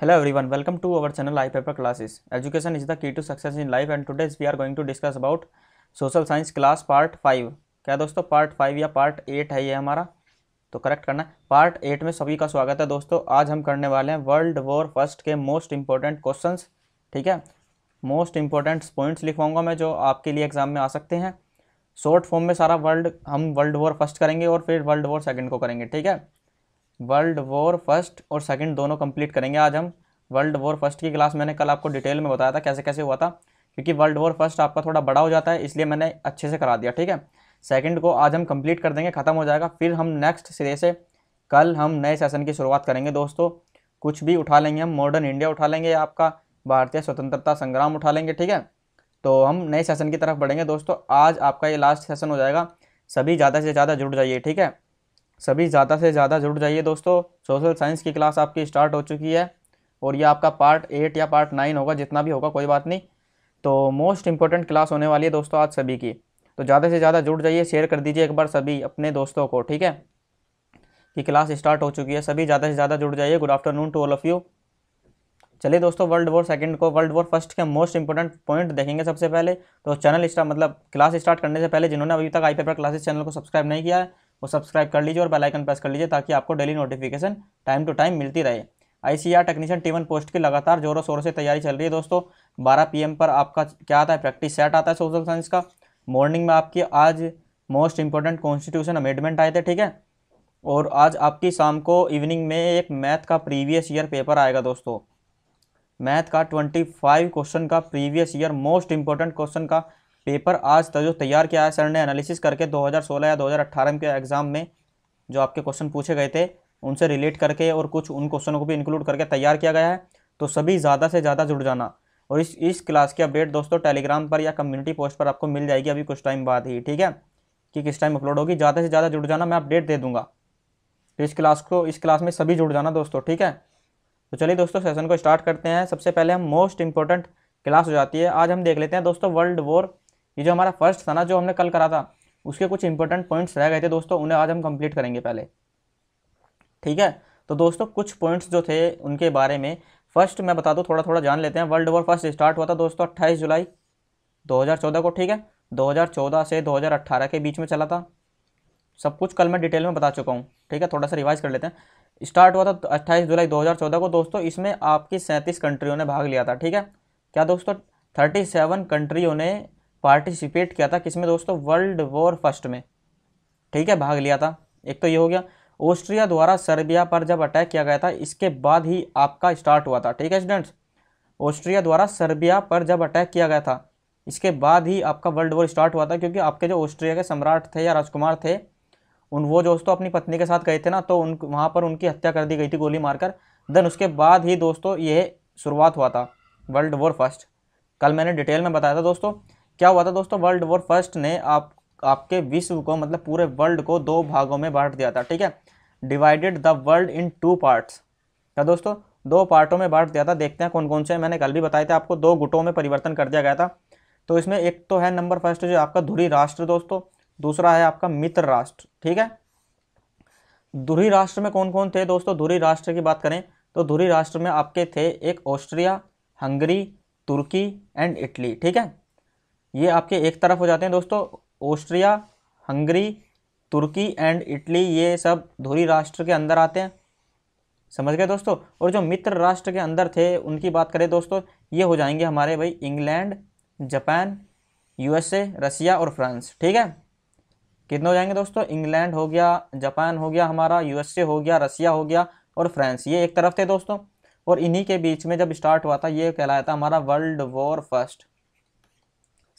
hello everyone welcome to our channel I paper classes education is the key to success in life and today we are going to discuss about social science class part five क्या दोस्तों part five या part eight है ये हमारा तो correct करना है part eight में सभी का स्वागत है दोस्तों आज हम करने वाले हैं वर्ल्ड वॉर फर्स्ट के मोस्ट इंपॉर्टेंट क्वेश्चन ठीक है मोस्ट इंपॉर्टेंट पॉइंट्स लिखवाऊंगा मैं जो आपके लिए एग्जाम में आ सकते हैं शॉर्ट फॉर्म में सारा वर्ल्ड हम वर्ल्ड वॉर फर्स्ट करेंगे और फिर वर्ल्ड वॉर सेकेंड को करेंगे ठीक है वर्ल्ड वॉर फर्स्ट और सेकंड दोनों कंप्लीट करेंगे आज हम वर्ल्ड वॉर फर्स्ट की क्लास मैंने कल आपको डिटेल में बताया था कैसे कैसे हुआ था क्योंकि वर्ल्ड वॉर फर्स्ट आपका थोड़ा बड़ा हो जाता है इसलिए मैंने अच्छे से करा दिया ठीक है सेकंड को आज हम कंप्लीट कर देंगे ख़त्म हो जाएगा फिर हम नेक्स्ट सिरे से कल हम नए सेशन की शुरुआत करेंगे दोस्तों कुछ भी उठा लेंगे हम मॉडर्न इंडिया उठा लेंगे आपका भारतीय स्वतंत्रता संग्राम उठा लेंगे ठीक है तो हम नए सेशन की तरफ बढ़ेंगे दोस्तों आज आपका ये लास्ट सेशन हो जाएगा सभी ज़्यादा से ज़्यादा जुड़ जाइए ठीक है सभी ज़्यादा से ज़्यादा जुड़ जाइए दोस्तों सोशल साइंस की क्लास आपकी स्टार्ट हो चुकी है और ये आपका पार्ट एट या पार्ट नाइन होगा जितना भी होगा कोई बात नहीं तो मोस्ट इंपॉर्टेंट क्लास होने वाली है दोस्तों आज सभी की तो ज़्यादा से ज़्यादा जुड़ जाइए शेयर कर दीजिए एक बार सभी अपने दोस्तों को ठीक है कि क्लास स्टार्ट हो चुकी है सभी ज़्यादा से ज़्यादा जुड़ जाइए good afternoon to all of you चलिए दोस्तों वर्ल्ड वॉर सेकंड को वर्ल्ड वॉर फर्स्ट के मोस्ट इंपॉर्टेंट पॉइंट देखेंगे सबसे पहले तो चैनल स्टार्ट मतलब क्लास स्टार्ट करने से पहले जिन्होंने अभी तक आई पेपर क्लासेस चैनल को सब्सक्राइब नहीं किया है वो सब्सक्राइब कर लीजिए और बेलाइकन प्रेस कर लीजिए ताकि आपको daily notification time to time मिलती रहे आर टेक्नीशियन टी पोस्ट की लगातार जोरों शोरों से तैयारी चल रही है दोस्तों पी एम पर आपका क्या आता है प्रैक्टिस सेट आता है सोशल साइंस का मॉर्निंग में आपकी आज मोस्ट इंपॉर्टेंट कॉन्स्टिट्यूशन अमेंडमेंट आए थे ठीक है और आज आपकी शाम को इवनिंग में एक मैथ का प्रीवियस ईयर पेपर आएगा दोस्तों मैथ का 25 क्वेश्चन का previous year most important question का पेपर आज तक तो जो तैयार किया है सर ने एनालिसिस करके 2016 या 2018 के एग्ज़ाम में जो आपके क्वेश्चन पूछे गए थे उनसे रिलेट करके और कुछ उन क्वेश्चनों को भी इंक्लूड करके तैयार किया गया है तो सभी ज़्यादा से ज़्यादा जुड़ जाना और इस इस क्लास की अपडेट दोस्तों टेलीग्राम पर या कम्युनिटी पोस्ट पर आपको मिल जाएगी अभी कुछ टाइम बाद ही ठीक है कि किस टाइम अपलोड होगी ज़्यादा से ज़्यादा जुड़ जाना मैं अपडेट दे दूँगा तो इस क्लास को इस क्लास में सभी जुड़ जाना दोस्तों ठीक है तो चलिए दोस्तों सेशन को स्टार्ट करते हैं सबसे पहले हम मोस्ट इंपॉर्टेंट क्लास हो जाती है आज हम देख लेते हैं दोस्तों वर्ल्ड वॉर ये जो हमारा फर्स्ट था ना जो हमने कल करा था उसके कुछ इंपॉर्टेंट पॉइंट्स रह गए थे दोस्तों उन्हें आज हम कंप्लीट करेंगे पहले ठीक है तो दोस्तों कुछ पॉइंट्स जो थे उनके बारे में फर्स्ट मैं बता दूँ थोड़ा थोड़ा जान लेते हैं वर्ल्ड वॉर फर्स्ट स्टार्ट हुआ था दोस्तों अट्ठाईस जुलाई दो को ठीक है दो से दो के बीच में चला था सब कुछ कल मैं डिटेल में बता चुका हूँ ठीक है थोड़ा सा रिवाइज कर लेते हैं स्टार्ट हुआ था अट्ठाईस जुलाई 2014 को दोस्तों इसमें आपकी सैंतीस कंट्रियों ने भाग लिया था ठीक है क्या दोस्तों 37 कंट्रियों ने पार्टिसिपेट किया था किसमें दोस्तों वर्ल्ड वॉर फर्स्ट में ठीक है भाग लिया था एक तो ये हो गया ऑस्ट्रिया द्वारा सर्बिया पर जब अटैक किया गया था इसके बाद ही आपका स्टार्ट हुआ था ठीक है स्टूडेंट्स ऑस्ट्रिया द्वारा सर्बिया पर जब अटैक किया गया था इसके बाद ही आपका वर्ल्ड वॉर स्टार्ट हुआ था क्योंकि आपके जो ऑस्ट्रिया के सम्राट थे या राजकुमार थे उन वो दोस्तों अपनी पत्नी के साथ गए थे ना तो उन वहाँ पर उनकी हत्या कर दी गई थी गोली मारकर देन उसके बाद ही दोस्तों ये शुरुआत हुआ था वर्ल्ड वॉर फर्स्ट कल मैंने डिटेल में बताया था दोस्तों क्या हुआ था दोस्तों वर्ल्ड वॉर फर्स्ट ने आप आपके विश्व को मतलब पूरे वर्ल्ड को दो भागों में बांट दिया था ठीक है divided the world in two parts क्या दोस्तों दो पार्टों में बांट दिया था देखते हैं कौन कौन से मैंने कल भी बताया था आपको दो गुटों में परिवर्तन कर दिया गया था तो इसमें एक तो है नंबर फर्स्ट जो आपका धुरी राष्ट्र दोस्तों दूसरा है आपका मित्र राष्ट्र ठीक है धुरी राष्ट्र में कौन कौन थे दोस्तों धुरी राष्ट्र की बात करें तो धुरी राष्ट्र में आपके थे एक ऑस्ट्रिया हंगरी तुर्की एंड इटली ठीक है ये आपके एक तरफ हो जाते हैं दोस्तों ऑस्ट्रिया हंगरी तुर्की एंड इटली ये सब धुरी राष्ट्र के अंदर आते हैं समझ गए दोस्तों और जो मित्र राष्ट्र के अंदर थे उनकी बात करें दोस्तों ये हो जाएंगे हमारे भाई इंग्लैंड जापान यूएसए रसिया और फ्रांस ठीक है कितने हो जाएंगे दोस्तों इंग्लैंड हो गया जापान हो गया हमारा यूएसए हो गया रसिया हो गया और फ्रांस ये एक तरफ थे दोस्तों और इन्हीं के बीच में जब स्टार्ट हुआ था ये कहलाया था हमारा वर्ल्ड वॉर फर्स्ट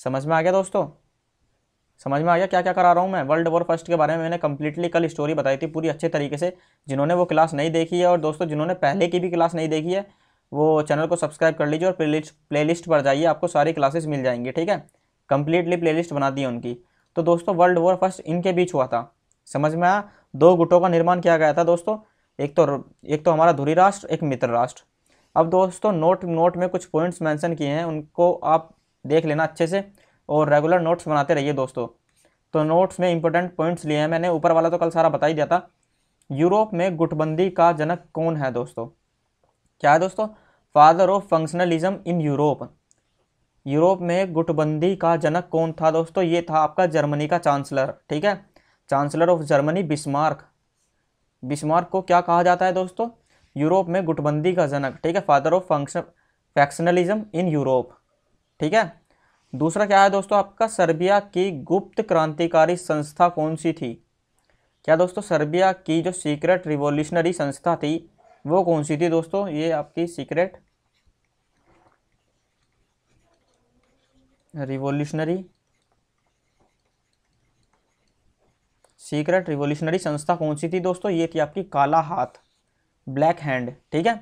समझ में आ गया दोस्तों समझ में आ गया क्या क्या करा रहा हूँ मैं वर्ल्ड वॉर फर्स्ट के बारे में मैंने कम्प्लीटली कल स्टोरी बताई थी पूरी अच्छे तरीके से जिन्होंने वो क्लास नहीं देखी है और दोस्तों जिन्होंने पहले की भी क्लास नहीं देखी है वो चैनल को सब्सक्राइब कर लीजिए और प्ले लिस्ट पर जाइए आपको सारी क्लासेस मिल जाएंगी ठीक है प्ले लिस्ट बना दी है उनकी तो दोस्तों वर्ल्ड वॉर फर्स्ट इनके बीच हुआ था समझ में आया दो गुटों का निर्माण किया गया था दोस्तों एक तो एक तो हमारा धुरी राष्ट्र एक मित्र राष्ट्र अब दोस्तों नोट नोट में कुछ पॉइंट्स मेंशन किए हैं उनको आप देख लेना अच्छे से और रेगुलर नोट्स बनाते रहिए दोस्तों तो नोट्स में इंपॉर्टेंट पॉइंट्स लिए हैं मैंने ऊपर वाला तो कल सारा बता ही दिया था यूरोप में गुटबंदी का जनक कौन है दोस्तों क्या है दोस्तों father of functionalism in Europe Europe में गुटबंदी का जनक कौन था दोस्तों ये था आपका जर्मनी का चांसलर ठीक है chancellor of Germany Bismarck Bismarck को क्या कहा जाता है दोस्तों यूरोप में गुटबंदी का जनक ठीक है father of function factionalism in Europe ठीक है दूसरा क्या है दोस्तों आपका सर्बिया की गुप्त क्रांतिकारी संस्था कौन सी थी क्या दोस्तों सर्बिया की जो सीक्रेट रिवोल्यूशनरी संस्था थी वो कौन सी थी दोस्तों ये आपकी सीक्रेट रिवोल्यूशनरी सीक्रेट रिवोल्यूशनरी संस्था कौन सी थी दोस्तों ये थी आपकी काला हाथ ब्लैक हैंड ठीक है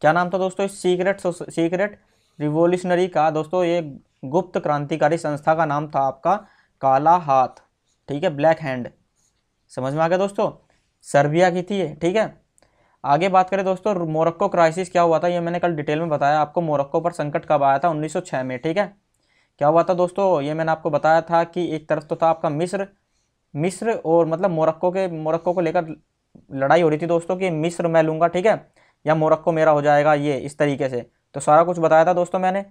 क्या नाम था दोस्तों सीक्रेट सीक्रेट रिवोल्यूशनरी का दोस्तों ये गुप्त क्रांतिकारी संस्था का नाम था आपका काला हाथ ठीक है ब्लैक हैंड समझ में आ गया दोस्तों सर्बिया की थी ठीक है आगे बात करें दोस्तों मोरक्को क्राइसिस क्या हुआ था ये मैंने कल डिटेल में बताया आपको मोरक्को पर संकट कब आया था 1906 में ठीक है क्या हुआ था दोस्तों ये मैंने आपको बताया था कि एक तरफ तो था आपका मिस्र मिस्र और मतलब मोरक्को के मोरक्को को लेकर लड़ाई हो रही थी दोस्तों कि मिस्र मैं लूँगा ठीक है या मोरक्को मेरा हो जाएगा ये इस तरीके से तो सारा कुछ बताया था दोस्तों मैंने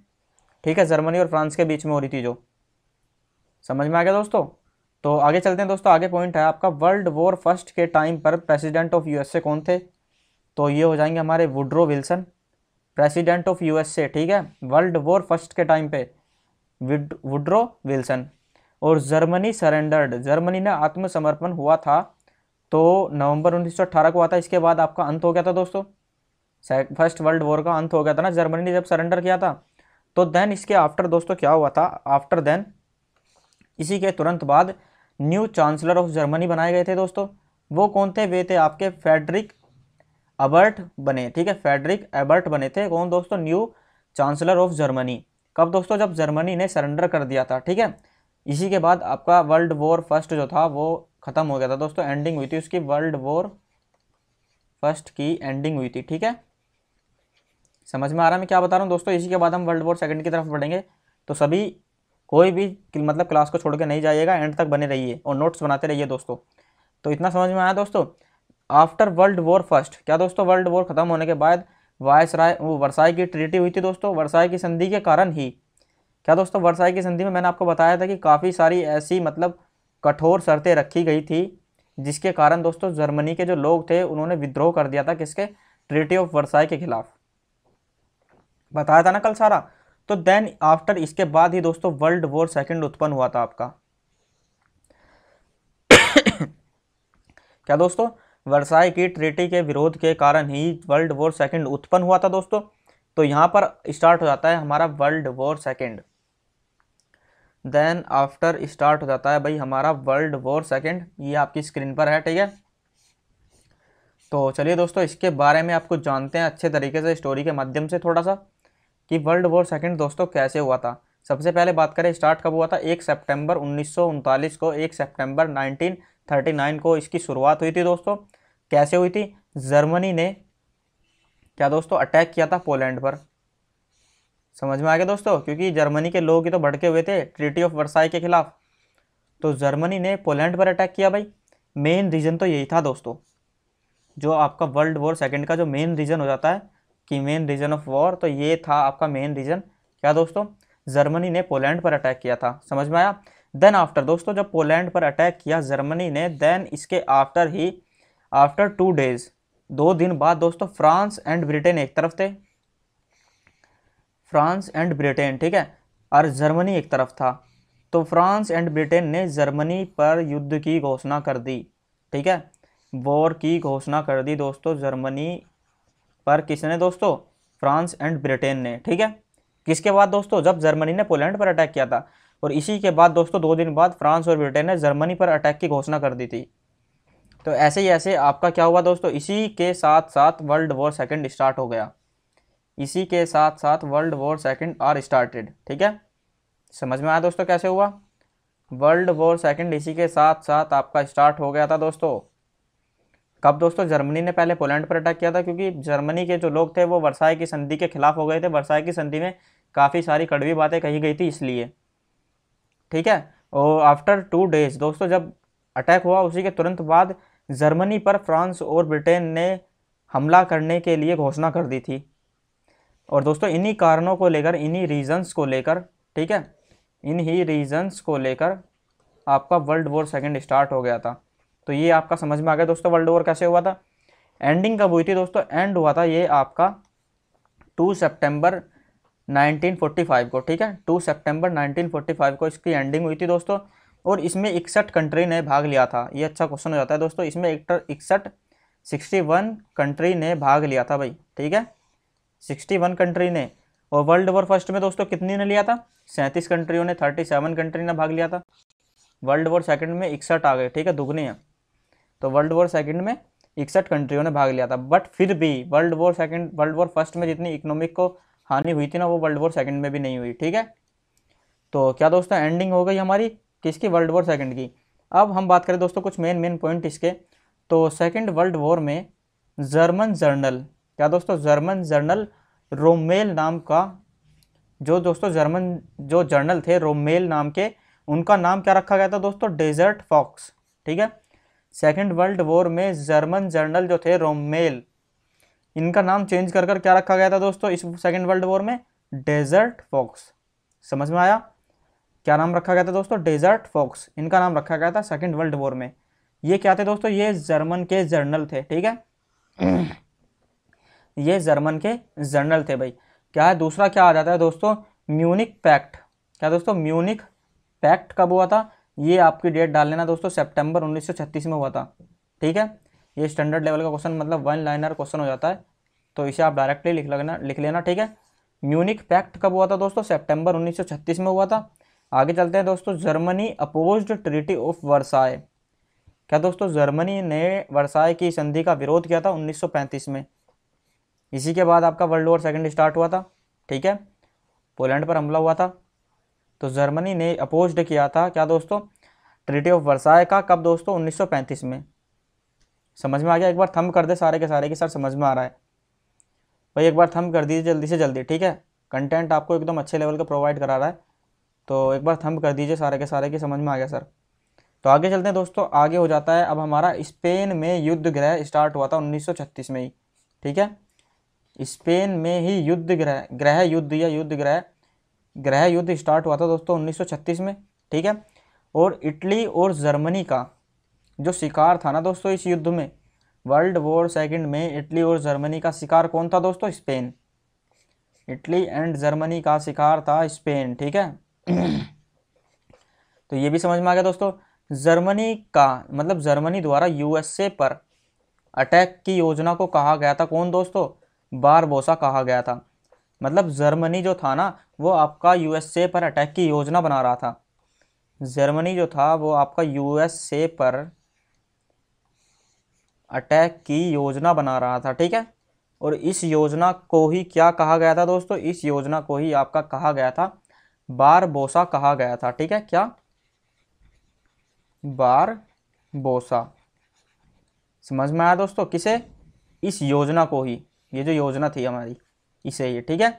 ठीक है जर्मनी और फ्रांस के बीच में हो रही थी जो समझ में आ गया दोस्तों तो आगे चलते हैं दोस्तों आगे पॉइंट है आपका वर्ल्ड वॉर फर्स्ट के टाइम पर प्रेसिडेंट ऑफ यूएसए कौन थे तो ये हो जाएंगे हमारे Woodrow Wilson president of USA ठीक है वर्ल्ड वॉर फर्स्ट के टाइम पे वुड्रो विल्सन और जर्मनी सरेंडर्ड जर्मनी ने आत्मसमर्पण हुआ था तो नवंबर 1918 को आता इसके बाद आपका अंत हो गया था दोस्तों फर्स्ट वर्ल्ड वॉर का अंत हो गया था ना जर्मनी ने जब सरेंडर किया था तो देन इसके आफ्टर दोस्तों क्या हुआ था आफ्टर देन इसी के तुरंत बाद न्यू चांसलर ऑफ जर्मनी बनाए गए थे दोस्तों वो कौन थे वे थे आपके फेडरिक अबर्ट बने ठीक है फेडरिक एबर्ट बने थे कौन दोस्तों न्यू चांसलर ऑफ जर्मनी कब दोस्तों जब जर्मनी ने सरेंडर कर दिया था ठीक है इसी के बाद आपका वर्ल्ड वॉर फर्स्ट जो था वो ख़त्म हो गया था दोस्तों एंडिंग हुई थी उसकी वर्ल्ड वॉर फर्स्ट की एंडिंग हुई थी ठीक है समझ में आ रहा है मैं क्या बता रहा हूँ दोस्तों इसी के बाद हम वर्ल्ड वॉर सेकंड की तरफ बढ़ेंगे तो सभी कोई भी मतलब क्लास को छोड़ के नहीं जाइएगा एंड तक बने रहिए और नोट्स बनाते रहिए दोस्तों तो इतना समझ में आया दोस्तों आफ्टर वर्ल्ड वॉर फर्स्ट क्या दोस्तों वर्ल्ड वॉर ख़त्म होने के बाद वायस राय वो वर्साई की ट्रिटी हुई थी दोस्तों वर्साई की संधि के कारण ही क्या दोस्तों वर्साई की संधि में मैंने आपको बताया था कि काफ़ी सारी ऐसी मतलब कठोर शर्तें रखी गई थी जिसके कारण दोस्तों जर्मनी के जो लोग थे उन्होंने विद्रोह कर दिया था किसके ट्रिटी ऑफ वर्साई के खिलाफ बताया था ना कल सारा तो देन आफ्टर इसके बाद ही दोस्तों वर्ल्ड वॉर सेकेंड उत्पन्न हुआ था आपका क्या दोस्तों वर्साई की ट्रीटी के विरोध के कारण ही वर्ल्ड वॉर सेकेंड उत्पन्न हुआ था दोस्तों तो यहां पर स्टार्ट हो जाता है हमारा world war second then after start हो जाता है भाई हमारा वर्ल्ड वॉर सेकेंड ये आपकी स्क्रीन पर है ठीक है तो चलिए दोस्तों इसके बारे में आपको जानते हैं अच्छे तरीके से स्टोरी के माध्यम से थोड़ा सा कि वर्ल्ड वॉर सेकेंड दोस्तों कैसे हुआ था सबसे पहले बात करें स्टार्ट कब हुआ था एक सितंबर उन्नीस को एक सितंबर 1939 को इसकी शुरुआत हुई थी दोस्तों कैसे हुई थी जर्मनी ने क्या दोस्तों अटैक किया था पोलैंड पर समझ में आ गया दोस्तों क्योंकि जर्मनी के लोग ही तो भड़के हुए थे ट्रीटी ऑफ वर्साई के खिलाफ तो जर्मनी ने पोलैंड पर अटैक किया भाई मेन रीज़न तो यही था दोस्तों जो आपका वर्ल्ड वॉर सेकेंड का जो मेन रीज़न हो जाता है कि मेन रीज़न ऑफ वॉर तो ये था आपका मेन रीज़न क्या दोस्तों जर्मनी ने पोलैंड पर अटैक किया था समझ में आया देन आफ्टर दोस्तों जब पोलैंड पर अटैक किया जर्मनी ने देन इसके आफ्टर ही आफ्टर टू डेज दो दिन बाद दोस्तों फ्रांस एंड ब्रिटेन एक तरफ थे फ्रांस एंड ब्रिटेन ठीक है और जर्मनी एक तरफ था तो फ्रांस एंड ब्रिटेन ने जर्मनी पर युद्ध की घोषणा कर दी ठीक है वॉर की घोषणा कर दी दोस्तों जर्मनी पर किसने दोस्तों फ्रांस एंड ब्रिटेन ने ठीक है किसके बाद दोस्तों जब जर्मनी ने पोलैंड पर अटैक किया था और इसी के बाद दोस्तों दो दिन बाद फ्रांस और ब्रिटेन ने जर्मनी पर अटैक की घोषणा कर दी थी तो ऐसे ही ऐसे आपका क्या हुआ दोस्तों इसी के साथ साथ वर्ल्ड वॉर सेकेंड स्टार्ट हो गया इसी के साथ साथ world war second are started ठीक है समझ में आया दोस्तों कैसे हुआ वर्ल्ड वॉर सेकेंड इसी के साथ साथ आपका स्टार्ट हो गया था दोस्तों कब दोस्तों जर्मनी ने पहले पोलैंड पर अटैक किया था क्योंकि जर्मनी के जो लोग थे वो वर्षाय की संधि के खिलाफ हो गए थे वर्षाय की संधि में काफ़ी सारी कड़वी बातें कही गई थी इसलिए ठीक है और आफ्टर टू डेज दोस्तों जब अटैक हुआ उसी के तुरंत बाद जर्मनी पर फ्रांस और ब्रिटेन ने हमला करने के लिए घोषणा कर दी थी और दोस्तों इन्हीं कारणों को लेकर इन्हीं रीजंस को लेकर ठीक है इन्हीं रीजंस को लेकर आपका वर्ल्ड वॉर सेकेंड स्टार्ट हो गया था तो ये आपका समझ में आ गया दोस्तों वर्ल्ड वॉर कैसे हुआ था एंडिंग कब हुई थी दोस्तों एंड हुआ था ये आपका टू सेप्टेम्बर 1945 को ठीक है टू सेप्टेम्बर 1945 को इसकी एंडिंग हुई थी दोस्तों और इसमें इकसठ कंट्री ने भाग लिया था ये अच्छा क्वेश्चन हो जाता है दोस्तों इसमें इकसठ सिक्सटी वन कंट्री ने भाग लिया था भाई ठीक है सिक्सटी वन कंट्री ने और वर्ल्ड वॉर फर्स्ट में दोस्तों कितनी ने लिया था सैंतीस कंट्रियों ने थर्टी सेवन कंट्री ने भाग लिया था वर्ल्ड वॉर सेकेंड में इकसठ आ गए ठीक है दुगने हैं तो वर्ल्ड वॉर सेकंड में इकसठ कंट्रियों ने भाग लिया था बट फिर भी world war second world war first में जितनी इकोनॉमिक को हानि हुई थी ना वो वर्ल्ड वॉर सेकंड में भी नहीं हुई ठीक है तो क्या दोस्तों एंडिंग हो गई हमारी किसकी वर्ल्ड वॉर सेकेंड की अब हम बात करें दोस्तों कुछ मेन मेन पॉइंट इसके तो सेकेंड वर्ल्ड वॉर में जर्मन जर्नल क्या दोस्तों जर्मन जर्नल रोमेल नाम का जो दोस्तों जर्मन जो जर्नल थे रोमेल नाम के उनका नाम क्या रखा गया था दोस्तों डेजर्ट फॉक्स ठीक है सेकेंड वर्ल्ड वॉर में जर्मन जर्नल जो थे रोमेल इनका नाम चेंज कर कर क्या रखा गया था दोस्तों इस सेकेंड वर्ल्ड वॉर में डेजर्ट फॉक्स समझ में आया क्या नाम रखा गया था दोस्तों डेजर्ट फॉक्स इनका नाम रखा गया था सेकेंड वर्ल्ड वॉर में ये क्या थे दोस्तों ये जर्मन के जर्नल थे ठीक है ये जर्मन के जर्नल थे भाई क्या है दूसरा क्या आ जाता है दोस्तों म्यूनिक पैक्ट क्या दोस्तों म्यूनिक पैक्ट कब हुआ था ये आपकी डेट डाल लेना दोस्तों सेप्टेम्बर उन्नीस में हुआ था ठीक है ये स्टैंडर्ड लेवल का क्वेश्चन मतलब वन लाइनर क्वेश्चन हो जाता है तो इसे आप डायरेक्टली लिख लेना लिख लेना ठीक है म्यूनिक पैक्ट कब हुआ था दोस्तों सेप्टेम्बर 1936 में हुआ था आगे चलते हैं दोस्तों Germany opposed treaty of Versailles क्या दोस्तों जर्मनी ने वर्साए की संधि का विरोध किया था 1935 में इसी के बाद आपका वर्ल्ड वॉर सेकेंड स्टार्ट हुआ था ठीक है पोलैंड पर हमला हुआ था तो जर्मनी ने अपोज्ड किया था क्या दोस्तों ट्रिटी ऑफ वर्साय का कब दोस्तों 1935 में समझ में आ गया एक बार थम कर दे सारे के सारे के सर समझ में आ रहा है भाई एक बार थम कर दीजिए जल्दी से जल्दी ठीक है कंटेंट आपको एकदम अच्छे लेवल का प्रोवाइड करा रहा है तो एक बार थम कर दीजिए सारे के सारे की समझ में आ गया सर तो आगे चलते हैं दोस्तों आगे हो जाता है अब हमारा स्पेन में युद्ध ग्रह स्टार्ट हुआ था उन्नीस में ही ठीक है स्पेन में ही युद्ध ग्रह ग्रह युद्ध या युद्ध ग्रह ग्रह युद्ध स्टार्ट हुआ था दोस्तों 1936 में ठीक है और इटली और जर्मनी का जो शिकार था ना दोस्तों इस युद्ध में वर्ल्ड वॉर सेकेंड में इटली और जर्मनी का शिकार कौन था दोस्तों स्पेन इटली एंड जर्मनी का शिकार था स्पेन ठीक है तो ये भी समझ में आ गया दोस्तों जर्मनी का मतलब जर्मनी द्वारा यूएसए पर अटैक की योजना को कहा गया था कौन दोस्तों बारबोसा कहा गया था मतलब जर्मनी जो था ना वो आपका यूएसए पर अटैक की योजना बना रहा था जर्मनी जो था वो आपका यूएसए पर अटैक की योजना बना रहा था ठीक है और इस योजना को ही क्या कहा गया था दोस्तों इस योजना को ही आपका कहा गया था बार बोसा कहा गया था ठीक है क्या बार बोसा समझ में आया दोस्तों किसे इस योजना को ही ये जो योजना थी हमारी इसे ये ठीक है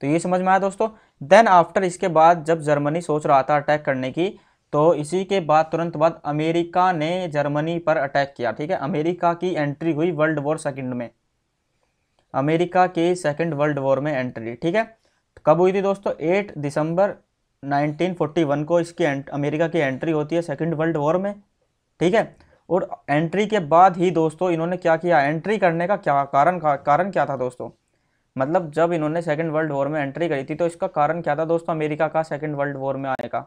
तो ये समझ में आया दोस्तों देन आफ्टर इसके बाद जब जर्मनी सोच रहा था अटैक करने की तो इसी के बाद तुरंत बाद अमेरिका ने जर्मनी पर अटैक किया ठीक है अमेरिका की एंट्री हुई वर्ल्ड वॉर सेकेंड में अमेरिका के सेकेंड वर्ल्ड वॉर में एंट्री ठीक है तो कब हुई थी दोस्तों 8 दिसंबर 1941 को इसकी अमेरिका की एंट्री होती है सेकेंड वर्ल्ड वॉर में ठीक है और एंट्री के बाद ही दोस्तों इन्होंने क्या किया एंट्री करने का क्या कारण कारण क्या था दोस्तों मतलब जब इन्होंने सेकेंड वर्ल्ड वॉर में एंट्री करी थी तो इसका कारण क्या था दोस्तों अमेरिका का सेकेंड वर्ल्ड वॉर में आने का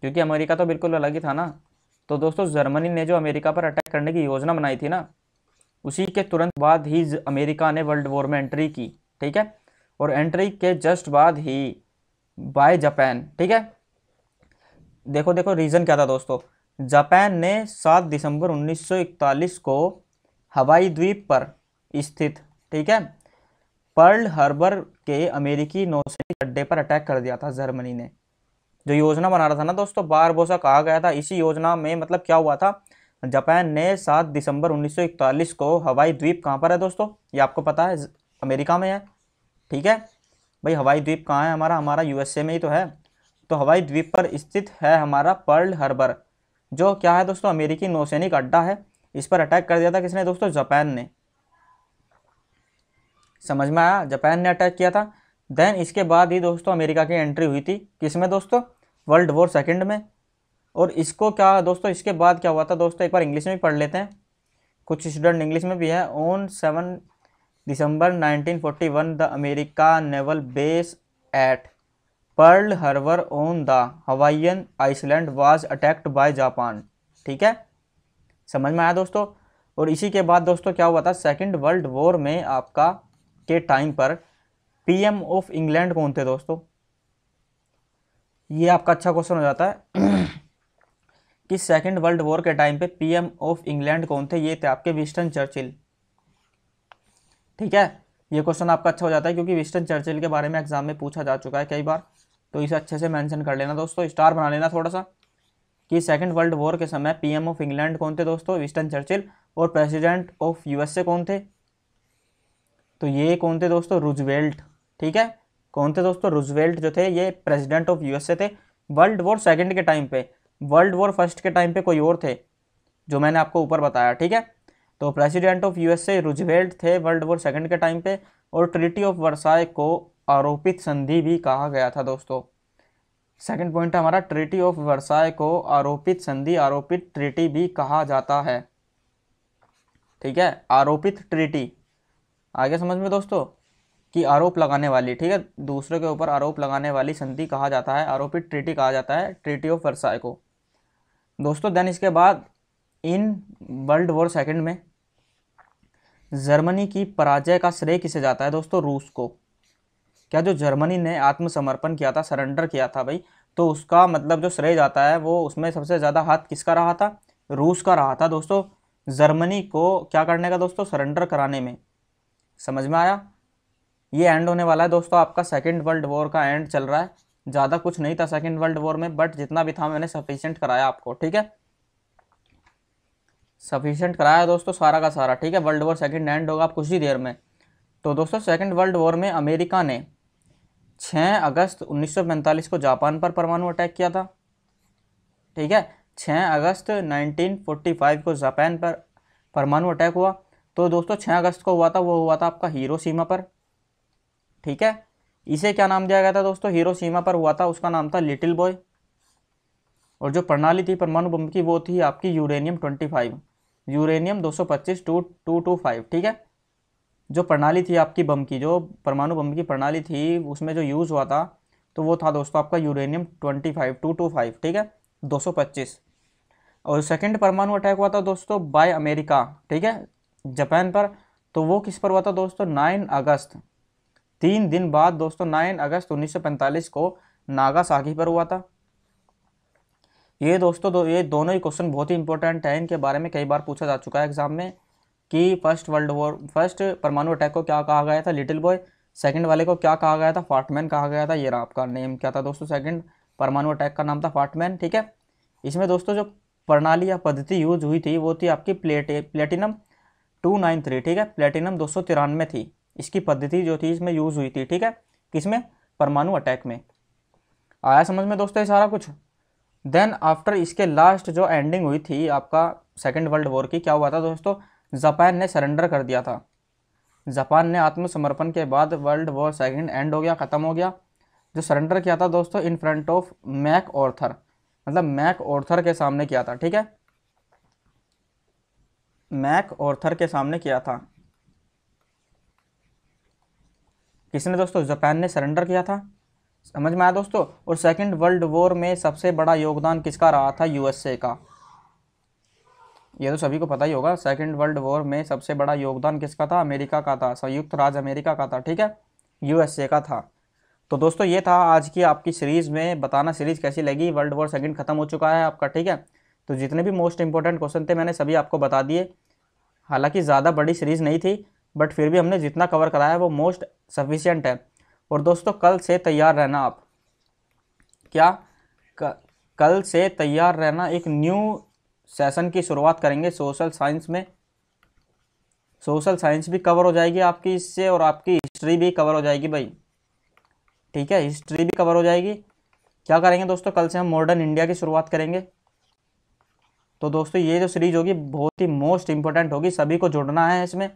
क्योंकि अमेरिका तो बिल्कुल अलग ही था ना तो दोस्तों जर्मनी ने जो अमेरिका पर अटैक करने की योजना बनाई थी ना उसी के तुरंत बाद ही अमेरिका ने वर्ल्ड वॉर में एंट्री की ठीक है और एंट्री के जस्ट बाद ही बाय जापान ठीक है देखो देखो रीज़न क्या था दोस्तों जापान ने 7 दिसंबर 1941 को हवाई द्वीप पर स्थित ठीक है पर्ल हार्बर के अमेरिकी नौसैनिक अड्डे पर अटैक कर दिया था जर्मनी ने जो योजना बना रहा था ना दोस्तों बार बोसा कहा गया था इसी योजना में मतलब क्या हुआ था जापान ने 7 दिसंबर 1941 को हवाई द्वीप कहाँ पर है दोस्तों ये आपको पता है अमेरिका में है ठीक है भाई हवाई द्वीप कहाँ है हमारा हमारा यूएसए में ही तो है तो हवाई द्वीप पर स्थित है हमारा पर्ल हार्बर जो क्या है दोस्तों अमेरिकी नौसैनिक अड्डा है इस पर अटैक कर दिया था किसने दोस्तों जापान ने समझ में आया जापान ने अटैक किया था देन इसके बाद ही दोस्तों अमेरिका की एंट्री हुई थी किस में दोस्तों वर्ल्ड वॉर सेकेंड में और इसको क्या दोस्तों इसके बाद क्या हुआ था दोस्तों एक बार इंग्लिश में भी पढ़ लेते हैं कुछ स्टूडेंट इंग्लिश में भी हैं on seven December 1941 the America naval base at Pearl हर्वर on the Hawaiian island was attacked by Japan ठीक है समझ में आया दोस्तों और इसी के बाद दोस्तों क्या हुआ था सेकेंड वर्ल्ड वॉर में आपका के टाइम पर पीएम ऑफ इंग्लैंड कौन थे दोस्तों ये आपका अच्छा क्वेश्चन हो जाता है कि सेकेंड वर्ल्ड वॉर के टाइम पे पीएम ऑफ इंग्लैंड कौन थे ये थे आपके विस्टन चर्चिल ठीक है ये क्वेश्चन आपका अच्छा हो जाता है क्योंकि विस्टन चर्चिल के बारे में एग्जाम में पूछा जा चुका है कई बार तो इसे अच्छे से मेंशन कर लेना दोस्तों स्टार बना लेना थोड़ा सा कि सेकेंड वर्ल्ड वॉर के समय पीएम ऑफ इंग्लैंड कौन थे दोस्तों विस्टन चर्चिल और प्रेसिडेंट ऑफ यूएसए कौन थे तो ये कौन थे दोस्तों रुजवेल्ट ठीक है कौन थे दोस्तों रुजवेल्ट जो थे ये प्रेसिडेंट ऑफ यूएसए थे वर्ल्ड वॉर सेकेंड के टाइम पे वर्ल्ड वॉर फर्स्ट के टाइम पे कोई और थे जो मैंने आपको ऊपर बताया ठीक है तो प्रेसिडेंट ऑफ यूएसए रुजवेल्ट थे वर्ल्ड वॉर सेकेंड के टाइम पे और ट्रिटी ऑफ वर्साय को आरोपित संधि भी कहा गया था दोस्तों सेकेंड पॉइंट हमारा ट्रिटी ऑफ वर्साय को आरोपित संधि आरोपित ट्रिटी भी कहा जाता है ठीक है आरोपित ट्रिटी आगे समझ में दोस्तों कि आरोप लगाने वाली ठीक है दूसरे के ऊपर आरोप लगाने वाली संधि कहा जाता है आरोपी ट्रीटी कहा जाता है ट्रीटी ऑफ वर्साय को दोस्तों देन इसके बाद इन वर्ल्ड वॉर सेकेंड में जर्मनी की पराजय का श्रेय किसे जाता है दोस्तों रूस को क्या जो जर्मनी ने आत्मसमर्पण किया था सरेंडर किया था भाई तो उसका मतलब जो श्रेय जाता है वो उसमें सबसे ज़्यादा हाथ किसका रहा था रूस का रहा था दोस्तों जर्मनी को क्या करने का दोस्तों सरेंडर कराने में समझ में आया ये एंड होने वाला है दोस्तों आपका सेकेंड वर्ल्ड वॉर का एंड चल रहा है ज़्यादा कुछ नहीं था सेकेंड वर्ल्ड वॉर में बट जितना भी था मैंने सफिशियंट कराया आपको ठीक है सफिशियंट कराया दोस्तों सारा का सारा ठीक है वर्ल्ड वॉर सेकेंड एंड होगा आप कुछ ही देर में तो दोस्तों सेकेंड वर्ल्ड वॉर में अमेरिका ने 6 अगस्त 1945 को जापान पर परमाणु अटैक किया था ठीक है 6 अगस्त 1945 को जापान पर परमाणु अटैक हुआ तो दोस्तों छः अगस्त को हुआ था वो हुआ था आपका हीरो सीमा पर ठीक है इसे क्या नाम दिया गया था दोस्तों हीरो सीमा पर हुआ था उसका नाम था लिटिल बॉय और जो प्रणाली थी परमाणु बम की वो थी आपकी यूरेनियम ट्वेंटी फाइव यूरेनियम दो सौ पच्चीस टू टू टू फाइव ठीक है जो प्रणाली थी आपकी बम की जो परमाणु बम की प्रणाली थी उसमें जो यूज़ हुआ था तो वो था दोस्तों आपका uranium twenty five two two five ठीक है दो सौ पच्चीस और सेकेंड परमाणु अटैक हुआ था दोस्तों बाय अमेरिका ठीक है जापान पर तो वो किस पर हुआ था दोस्तों नाइन अगस्त तीन दिन बाद दोस्तों नाइन अगस्त 1945 को नागासाकी पर हुआ था ये दोस्तों दो, ये दोनों ही क्वेश्चन बहुत ही इंपॉर्टेंट है इनके बारे में कई बार पूछा जा चुका है एग्जाम में कि फर्स्ट वर्ल्ड वॉर फर्स्ट परमाणु अटैक को क्या कहा गया था लिटिल बॉय सेकंड वाले को क्या कहा गया था फाटमैन कहा गया था ये रहा आपका नेम क्या था दोस्तों सेकंड परमाणु अटैक का नाम था फाटमैन ठीक है इसमें दोस्तों जो प्रणाली या पद्धति यूज हुई थी वो थी आपकी प्लेटे प्लेटिनम टू नाइन थ्री ठीक है प्लेटिनम दो सौ तिरानवे थी इसकी पद्धति जो थी इसमें यूज़ हुई थी ठीक है किसमें परमाणु अटैक में आया समझ में दोस्तों ये सारा कुछ देन आफ्टर इसके लास्ट जो एंडिंग हुई थी आपका सेकेंड वर्ल्ड वॉर की क्या हुआ था दोस्तों जापान ने सरेंडर कर दिया था जापान ने आत्मसमर्पण के बाद वर्ल्ड वॉर सेकेंड एंड हो गया ख़त्म हो गया जो सरेंडर किया था दोस्तों in front of MacArthur मतलब मैक ऑर्थर के सामने किया था ठीक है मैक ऑर्थर के सामने किया था किसने दोस्तों जापान ने सरेंडर किया था समझ में आया दोस्तों और सेकंड वर्ल्ड वॉर में सबसे बड़ा योगदान किसका रहा था यूएसए का ये तो सभी को पता ही होगा सेकंड वर्ल्ड वॉर में सबसे बड़ा योगदान किसका था अमेरिका का था संयुक्त राज्य अमेरिका का था ठीक है यूएसए का था तो दोस्तों ये था आज की आपकी सीरीज़ में बताना सीरीज़ कैसी लगी वर्ल्ड वॉर सेकंड खत्म हो चुका है आपका ठीक है तो जितने भी मोस्ट इंपॉर्टेंट क्वेश्चन थे मैंने सभी आपको बता दिए हालांकि ज़्यादा बड़ी सीरीज़ नहीं थी बट फिर भी हमने जितना कवर कराया वो मोस्ट सफिशियंट है और दोस्तों कल से तैयार रहना आप क्या कल से तैयार रहना एक न्यू सेशन की शुरुआत करेंगे सोशल साइंस में सोशल साइंस भी कवर हो जाएगी आपकी इससे और आपकी हिस्ट्री भी कवर हो जाएगी भाई ठीक है हिस्ट्री भी कवर हो जाएगी क्या करेंगे दोस्तों कल से हम मॉडर्न इंडिया की शुरुआत करेंगे तो दोस्तों ये जो सीरीज़ होगी बहुत ही मोस्ट इंपॉर्टेंट होगी सभी को जुड़ना है इसमें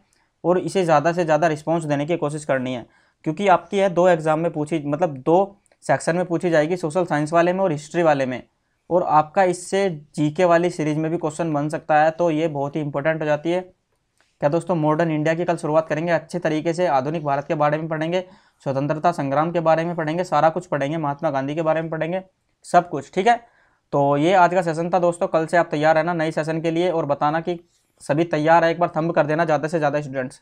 और इसे ज़्यादा से ज़्यादा रिस्पॉन्स देने की कोशिश करनी है क्योंकि आपकी है दो एग्ज़ाम में पूछी मतलब दो सेक्शन में पूछी जाएगी सोशल साइंस वाले में और हिस्ट्री वाले में और आपका इससे जीके वाली सीरीज में भी क्वेश्चन बन सकता है तो ये बहुत ही इंपॉर्टेंट हो जाती है क्या दोस्तों मॉडर्न इंडिया की कल शुरुआत करेंगे अच्छे तरीके से आधुनिक भारत के बारे में पढ़ेंगे स्वतंत्रता संग्राम के बारे में पढ़ेंगे सारा कुछ पढ़ेंगे महात्मा गांधी के बारे में पढ़ेंगे सब कुछ ठीक है तो ये आज का सेशन था दोस्तों कल से आप तैयार है ना नई सेशन के लिए और बताना कि सभी तैयार है एक बार थंब कर देना ज़्यादा से ज़्यादा स्टूडेंट्स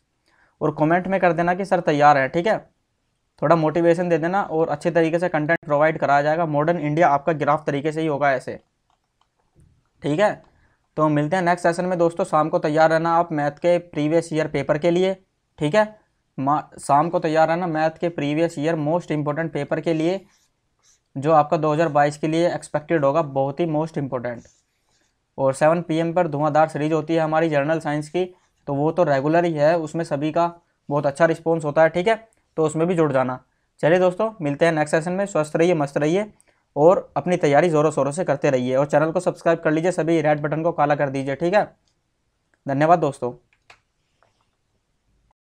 और कमेंट में कर देना कि सर तैयार है ठीक है थोड़ा मोटिवेशन दे देना और अच्छे तरीके से कंटेंट प्रोवाइड कराया जाएगा मॉडर्न इंडिया आपका ग्राफ तरीके से ही होगा ऐसे ठीक है तो मिलते हैं नेक्स्ट सेशन में दोस्तों शाम को तैयार रहना आप मैथ के प्रीवियस ईयर पेपर के लिए ठीक है शाम को तैयार रहना मैथ के previous year most important paper के लिए जो आपका 2022 के लिए एक्सपेक्टेड होगा बहुत ही मोस्ट इम्पोर्टेंट और 7 पीएम पर धुआंधार सीरीज होती है हमारी जर्नल साइंस की तो वो तो रेगुलर ही है उसमें सभी का बहुत अच्छा रिस्पॉन्स होता है ठीक है तो उसमें भी जुड़ जाना चलिए दोस्तों मिलते हैं नेक्स्ट सेशन में स्वस्थ रहिए मस्त रहिए और अपनी तैयारी ज़ोरों शोरों से करते रहिए और चैनल को सब्सक्राइब कर लीजिए सभी रेड बटन को काला कर दीजिए ठीक है धन्यवाद दोस्तों